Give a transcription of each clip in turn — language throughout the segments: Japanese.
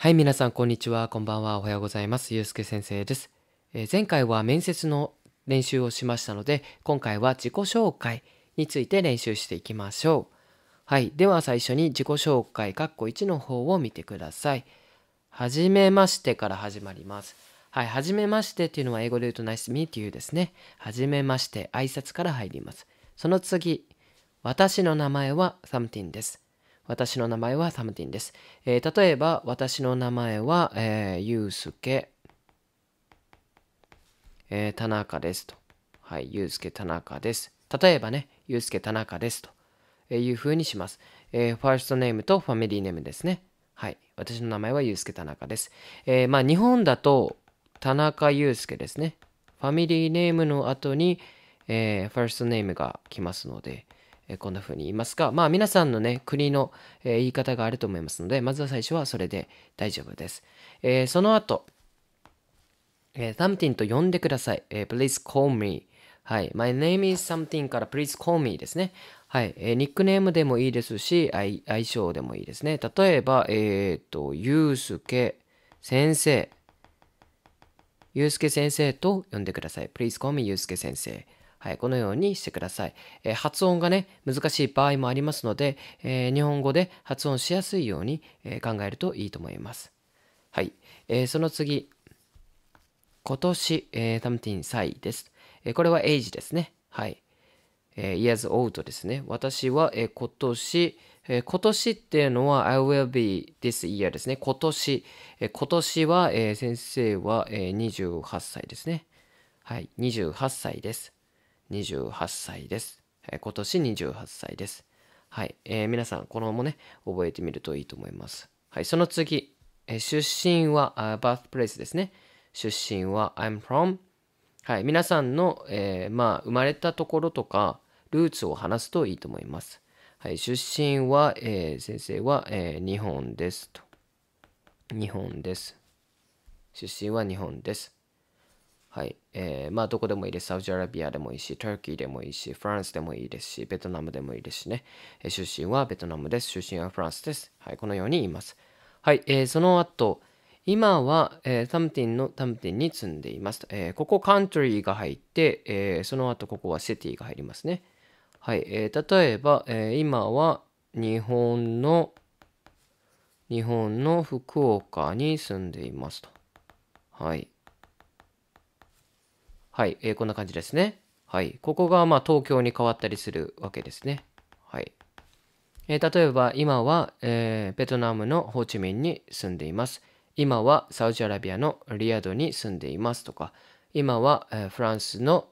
はい、皆さん、こんにちは。こんばんは。おはようございます。ゆうすけ先生です。えー、前回は面接の練習をしましたので、今回は自己紹介について練習していきましょう。はい、では最初に自己紹介、括弧1の方を見てください。はじめましてから始まります。はい、はじめましてっていうのは英語で言うと Nice to m e ですね。はじめまして、挨拶から入ります。その次、私の名前は Something です。私の名前はサムティンです。えー、例えば、私の名前は、えー、ゆうすけ、えー、田中ですと。はい、ゆうすけ田中です。例えばね、ゆうすけ田中ですというふうにします。えー、ファーストネームとファミリーネームですね。はい、私の名前はゆうすけ田中です。えー、まあ、日本だと、田中ゆうすけですね。ファミリーネームの後に、えー、ファーストネームが来ますので、えこんな風に言いますかまあ皆さんのね、国の、え言い方があると思いますので、まずは最初はそれで大丈夫です。えその後、えムティンと呼んでください。え please call me. はい。my name is something から please call me ですね。はい。えニックネームでもいいですし、相性でもいいですね。例えば、えっ、ー、と、ゆうすけ先生。ゆうすけ先生と呼んでください。please call me ゆうすけ先生。はい、このようにしてください。えー、発音がね、難しい場合もありますので、えー、日本語で発音しやすいように、えー、考えるといいと思います。はい、えその次、今年、えー、タムティンサイです。えこれはエイジですね。はい。え years old ですね。私は、え今年、え今年っていうのは I will be this year ですね。今年。え今年は、え先生は、え28歳ですね。はい。28歳です。28歳です。今年28歳です。はい、えー、皆さん、このもね、覚えてみるといいと思います。はい、その次、え出身は、uh, birthplace ですね。出身は I'm from。はい、皆さんの、えー、まあ、生まれたところとか、ルーツを話すといいと思います。はい、出身は、えー、先生は、えー、日本ですと。日本です。出身は日本です。はい。えー、まあ、どこでもいいです。サウジアラビアでもいいし、トルキーでもいいし、フランスでもいいですし、ベトナムでもいいですしね。えー、出身はベトナムです。出身はフランスです。はい。このように言います。はい。えー、その後、今は、えー、タムティンのタムティンに住んでいます。えー、ここ、カントリーが入って、えー、その後、ここはシティが入りますね。はい。えー、例えば、えー、今は日本の、日本の福岡に住んでいますと。はい。はい、えー、こんな感じですね。はい、ここがまあ東京に変わったりするわけですね。はい。えー、例えば今は、えー、ベトナムのホーチミンに住んでいます。今はサウジアラビアのリヤドに住んでいますとか、今は、えー、フランスの、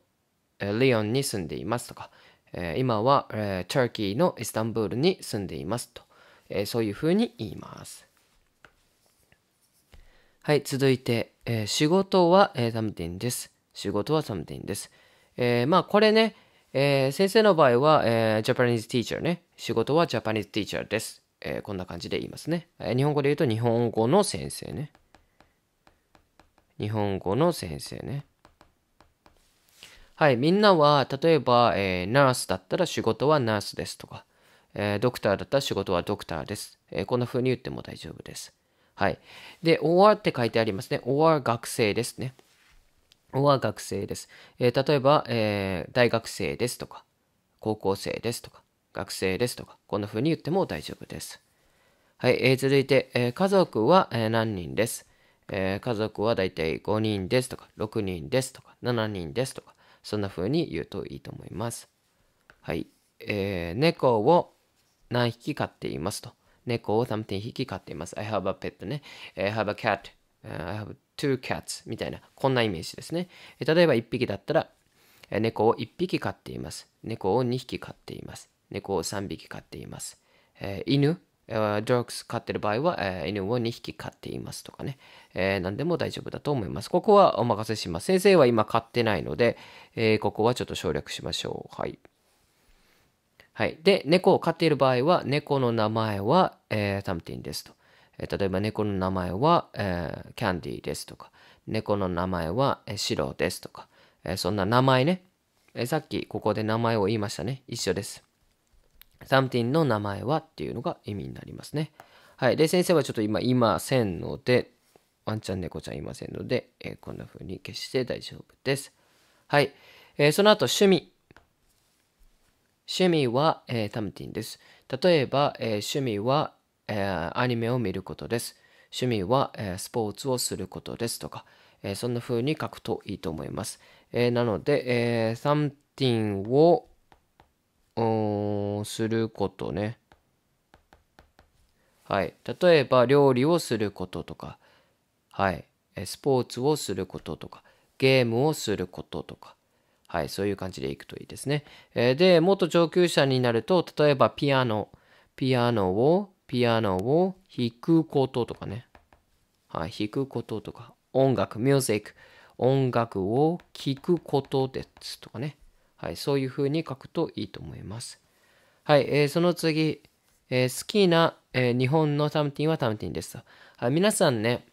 えー、リヨンに住んでいますとか、えー、今は、えー、チャーキーのイスタンブールに住んでいますと、えー、そういうふうに言います。はい、続いて、えー、仕事は、えー、ダムディンです。仕事は something です。えー、まあこれね、えー、先生の場合は、えー、Japanese t e a ね。仕事はジャパニーズティーチャーです。えー、こんな感じで言いますね、えー。日本語で言うと日本語の先生ね。日本語の先生ね。はい、みんなは例えば、えー、ナースだったら仕事はナースですとか、えー、ドクターだったら仕事はドクターです。えー、こんな風に言っても大丈夫です。はい。で、or って書いてありますね。or 学生ですね。は学生です。えー、例えば、えー、大学生ですとか、高校生ですとか、学生ですとか、こんな風に言っても大丈夫です。はい、えー、続いて、え家族は、え何人です、え家族はだいたい5人ですとか、6人ですとか、7人ですとか、そんな風に言うといいと思います。はい、え猫を何匹飼っていますと。猫を3匹飼っています。I have a pet ね。I have a cat. I have two cats みたいな、こんなイメージですね。例えば1匹だったら、猫を1匹飼っています。猫を2匹飼っています。猫を3匹飼っています。えー、犬、d o g 飼ってる場合は、え犬を2匹飼っていますとかね、え何でも大丈夫だと思います。ここはお任せします。先生は今飼ってないので、えここはちょっと省略しましょう。はい。はい。で、猫を飼っている場合は、猫の名前は、えー、タムティンですと。え例えば猫の名前は、えー、キャンディーですとか、猫の名前は、えー、シロですとか、えそんな名前ね、えさっきここで名前を言いましたね。一緒です。サムティンの名前はっていうのが意味になりますね。はい。で、先生はちょっと今いませんので、ワンちゃん猫ちゃんいませんので、えー、こんな風に消して大丈夫です。はい。えー、その後、趣味。趣味は、えー、タムティンです。例えば、え趣味は、えー、アニメを見ることです。趣味は、えー、スポーツをすることですとか、えー、そんな風に書くといいと思います。えー、なので、えー、something をすることね。はい。例えば、料理をすることとか、はい。スポーツをすることとか、ゲームをすることとか、はい。そういう感じでいくといいですね。えー、で、もっと上級者になると、例えば、ピアノ、ピアノをピアノを弾くこととかね。はい、弾くこととか、音楽、ミュージック、音楽を聴くことですとかね。はい、そういうふうに書くといいと思います。はい、えー、その次、えー、好きな、えー、日本のタムティンはタムティンです。はい、皆さんね、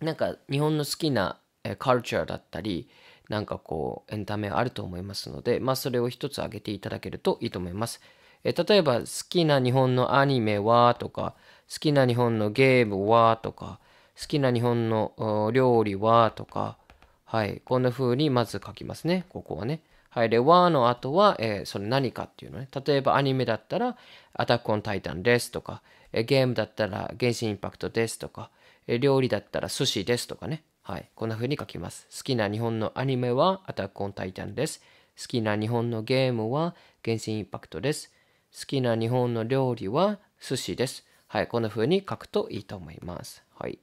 なんか日本の好きな、えー、カルチャーだったり、なんかこうエンタメあると思いますので、まあそれを一つ挙げていただけるといいと思います。え例えば、好きな日本のアニメはとか、好きな日本のゲームはとか、好きな日本の料理はとか、はい、こんな風にまず書きますね、ここはね。はい、で、和の後は、えー、それ何かっていうのね。例えばアニメだったら、アタックオンタイタンですとか、えゲームだったら、原神インパクトですとか、え料理だったら、寿司ですとかね。はい、こんな風に書きます。好きな日本のアニメは、アタックオンタイタンです。好きな日本のゲームは、原神インパクトです。好きな日本の料理は寿司です。はい、こんな風に書くといいと思います。はい、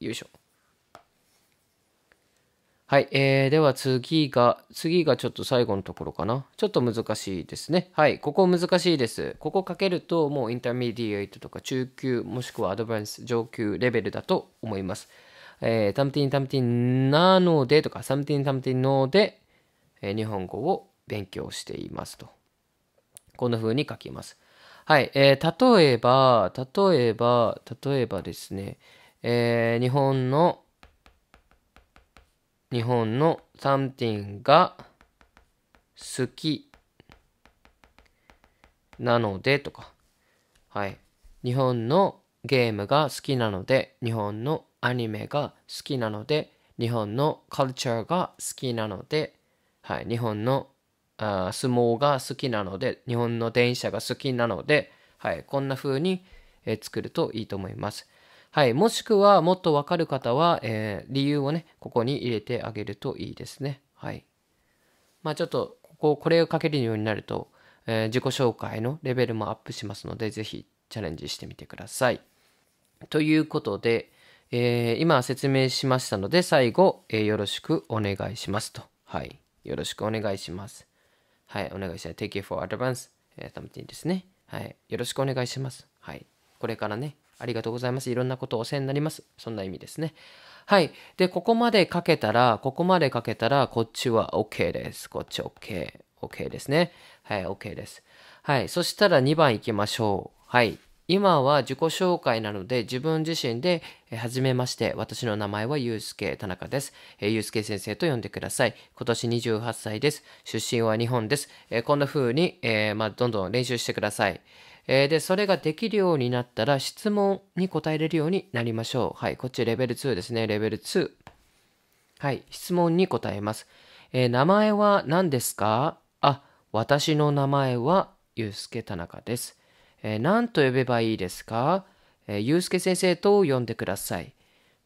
よいしょ。はい、えー、では次が、次がちょっと最後のところかな。ちょっと難しいですね。はい、ここ難しいです。ここ書けるともうインターメディエイトとか中級もしくはアドバンス上級レベルだと思います。えー、タムティンタムティンなのでとか、サムティンタムティンので、えー、日本語を勉強していますと。こんな風に書きます。はい。えー、例えば、例えば、例えばですね、えー、日本の、日本のサ o ティンが好きなのでとか、はい。日本のゲームが好きなので、日本のアニメが好きなので、日本のカルチャーが好きなので、はい。日本のあ相撲が好きなので、日本の電車が好きなので、はい、こんな風に、え作るといいと思います。はい、もしくはもっとわかる方は、えー、理由をね、ここに入れてあげるといいですね。はい。まあちょっと、ここ、これをかけるようになると、えー、自己紹介のレベルもアップしますので、ぜひチャレンジしてみてください。ということで、えー、今説明しましたので、最後、えよろしくお願いしますと。はい。よろしくお願いします。はい、お願いしたい。Thank you for advance. 改めてですね。はい、よろしくお願いします。はい、これからね、ありがとうございます。いろんなことをお世話になります。そんな意味ですね。はい。で、ここまでかけたら、ここまでかけたら、こっちは OK です。こっち OK。OK ですね。はい、OK です。はい。そしたら2番行きましょう。はい。今は自己紹介なので自分自身で、初めまして、私の名前はゆうすけ田中です、えー。ゆうすけ先生と呼んでください。今年28歳です。出身は日本です。えー、こんな風に、えーまあ、どんどん練習してください。えー、で、それができるようになったら質問に答えれるようになりましょう。はい、こっちレベル2ですね。レベル2。はい、質問に答えます。えー、名前は何ですかあ、私の名前はゆうすけ田中です。えー、何と呼べばいいですか、えー、ゆうすけ先生と呼んでください。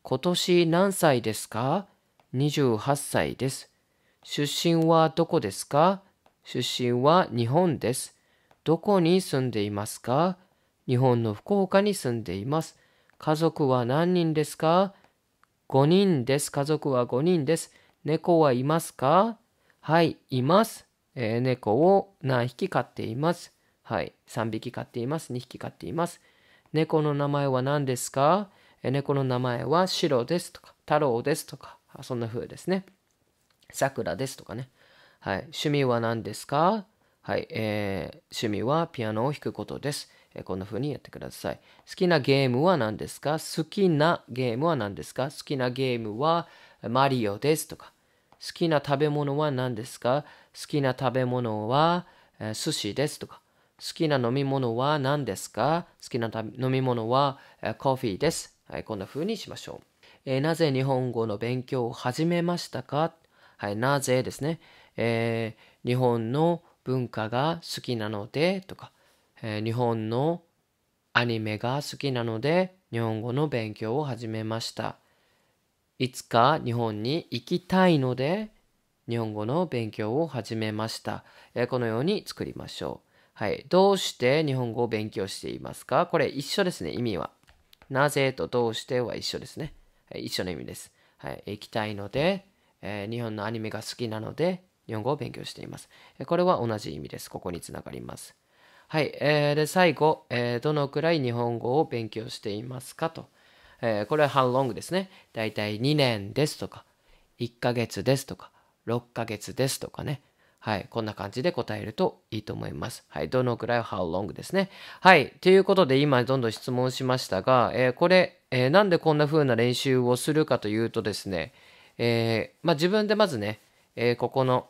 今年何歳ですか ?28 歳です。出身はどこですか出身は日本です。どこに住んでいますか日本の福岡に住んでいます。家族は何人ですか ?5 人です。家族は5人です。猫はいますかはい、います。えー、猫を何匹飼っています。はい。3匹飼っています。2匹飼っています。猫の名前は何ですか猫の名前はシロですとか、太郎ですとか、そんな風ですね。らですとかね。はい。趣味は何ですかはい。えー、趣味はピアノを弾くことです。えー、こんな風にやってください。好きなゲームは何ですか好きなゲームは何ですか好きなゲームはマリオですとか。好きな食べ物は何ですか好きな食べ物は、え寿司ですとか。好きな飲み物は何ですか好きな飲み物はコーヒーです。はい、こんな風にしましょう。えー、なぜ日本語の勉強を始めましたかはい、なぜですね。えー、日本の文化が好きなのでとか、えー、日本のアニメが好きなので日本語の勉強を始めました。いつか日本に行きたいので日本語の勉強を始めました。えこのように作りましょう。はい。どうして日本語を勉強していますかこれ一緒ですね、意味は。なぜとどうしては一緒ですね。はい、一緒の意味です。はい。行きたいので、えー、日本のアニメが好きなので、日本語を勉強しています。これは同じ意味です。ここにつながります。はい。えー、で、最後、えー、どのくらい日本語を勉強していますかと。えー、これは how long ですね。だいたい2年ですとか、1ヶ月ですとか、6ヶ月ですとかね。はい。こんな感じで答えるといいと思います。はい。どのくらい how long ですね。はい。ということで、今どんどん質問しましたが、えー、これ、えー、なんでこんな風な練習をするかというとですね、えー、まあ、自分でまずね、えここの、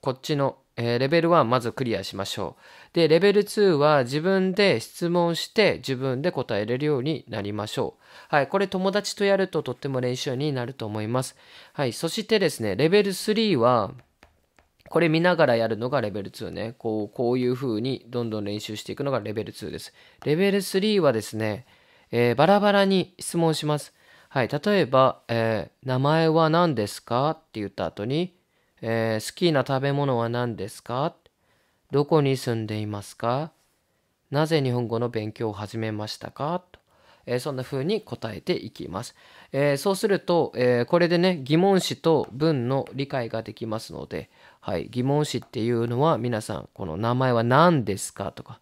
こっちの、えレベル1まずクリアしましょう。で、レベル2は自分で質問して自分で答えれるようになりましょう。はい。これ友達とやるととっても練習になると思います。はい。そしてですね、レベル3は、これ見ながらやるのがレベル2ね。こう、こういう風にどんどん練習していくのがレベル2です。レベル3はですね、えー、バラバラに質問します。はい、例えば、えー、名前は何ですかって言った後に、えー、好きな食べ物は何ですかどこに住んでいますかなぜ日本語の勉強を始めましたかと、えー、そんな風に答えていきます。えー、そうすると、えー、これでね、疑問詞と文の理解ができますので、はい、疑問詞っていうのは皆さんこの名前は何ですかとか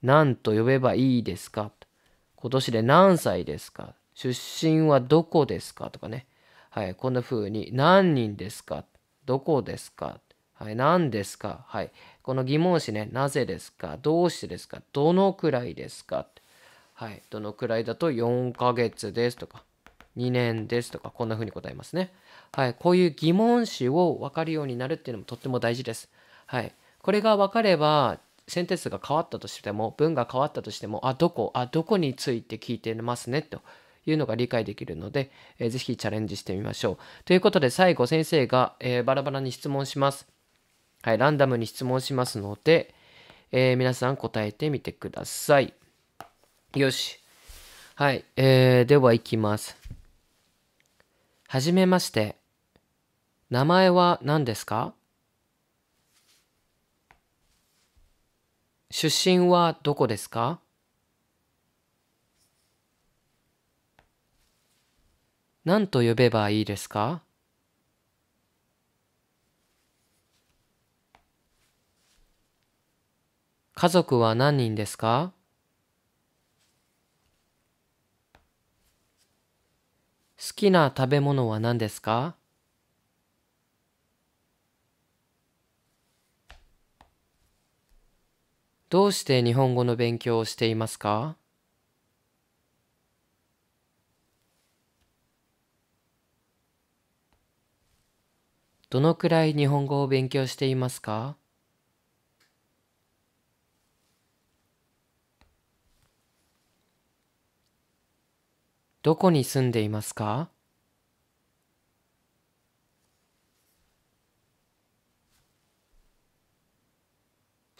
何と呼べばいいですか今年で何歳ですか出身はどこですかとかね、はい、こんな風に何人ですかどこですかはい、何ですかはい、この疑問詞ね、なぜですかどうしてですかどのくらいですかはい、どのくらいだと4ヶ月ですとか、2年ですとか、こんな風に答えますね。はい、こういう疑問詞を分かるようになるっていうのもとっても大事です。はい、これが分かればセンテンスが変わったとしても文が変わったとしてもあどこあどこについて聞いてますねというのが理解できるので、えー、ぜひチャレンジしてみましょう。ということで最後先生が、えー、バラバラに質問します。はい、ランダムに質問しますので、えー、皆さん答えてみてください。よし。はい、えー、ではいきます。はじめまして。名前は何ですか出身はどこですか何と呼べばいいですか家族は何人ですか好きな食べ物は何ですかどうして日本語の勉強をしていますかどのくらい日本語を勉強していますかどこに住んでいますか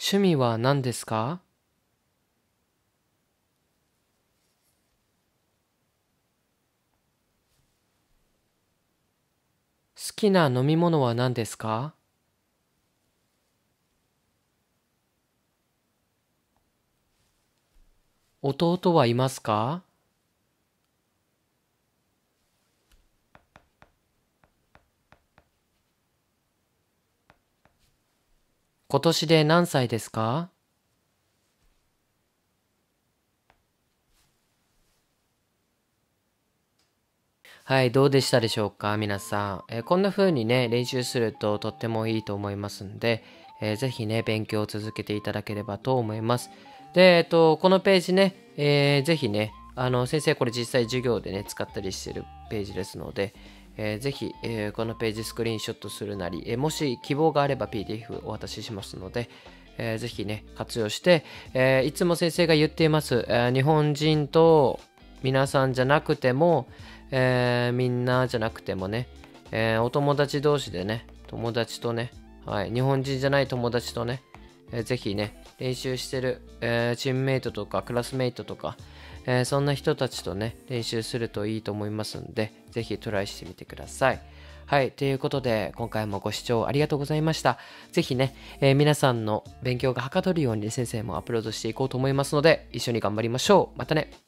趣味は何ですか好きな飲み物は何ですか弟はいますか今年で何歳ですかはい、どうでしたでしょうか皆さん。えー、こんな風にね、練習するととってもいいと思いますんで、えー、ぜひね、勉強を続けていただければと思います。で、えっ、ー、と、このページね、えー、ぜひね、あの、先生これ実際授業でね、使ったりしてるページですので、えー、ぜひ、えー、このページスクリーンショットするなり、えー、もし希望があれば PDF お渡ししますので、えー、ぜひね、活用して、えー、いつも先生が言っています、えー、日本人と皆さんじゃなくても、えー、みんなじゃなくてもね、えー、お友達同士でね、友達とね、はい、日本人じゃない友達とね、えー、ぜひね、練習してる、えー、チームメイトとかクラスメイトとか、えー、そんな人たちとね、練習するといいと思いますんで、ぜひトライしてみてください。はい。ということで、今回もご視聴ありがとうございました。ぜひね、えー、皆さんの勉強がはかどるように先生もアップロードしていこうと思いますので、一緒に頑張りましょう。またね。